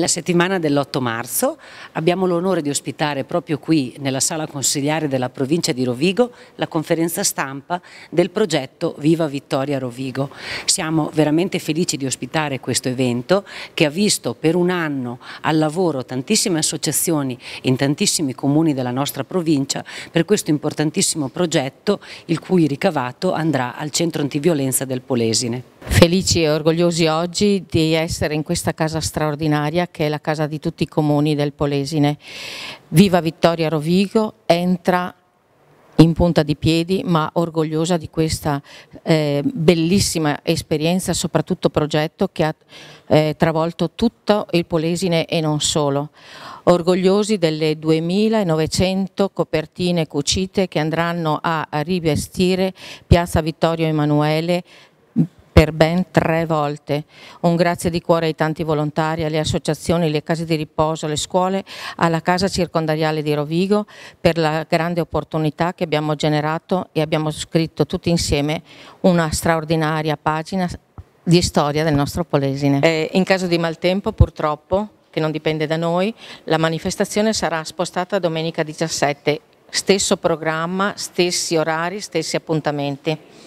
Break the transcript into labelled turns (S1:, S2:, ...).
S1: La settimana dell'8 marzo abbiamo l'onore di ospitare proprio qui nella sala consiliare della provincia di Rovigo la conferenza stampa del progetto Viva Vittoria Rovigo. Siamo veramente felici di ospitare questo evento che ha visto per un anno al lavoro tantissime associazioni in tantissimi comuni della nostra provincia per questo importantissimo progetto il cui ricavato andrà al centro antiviolenza del Polesine
S2: felici e orgogliosi oggi di essere in questa casa straordinaria che è la casa di tutti i comuni del Polesine. Viva Vittoria Rovigo, entra in punta di piedi ma orgogliosa di questa eh, bellissima esperienza, soprattutto progetto che ha eh, travolto tutto il Polesine e non solo. Orgogliosi delle 2.900 copertine cucite che andranno a rivestire Piazza Vittorio Emanuele, per ben tre volte. Un grazie di cuore ai tanti volontari, alle associazioni, alle case di riposo, alle scuole, alla casa circondariale di Rovigo per la grande opportunità che abbiamo generato e abbiamo scritto tutti insieme una straordinaria pagina di storia del nostro Polesine. Eh, in caso di maltempo purtroppo che non dipende da noi, la manifestazione sarà spostata domenica 17, stesso programma, stessi orari, stessi appuntamenti.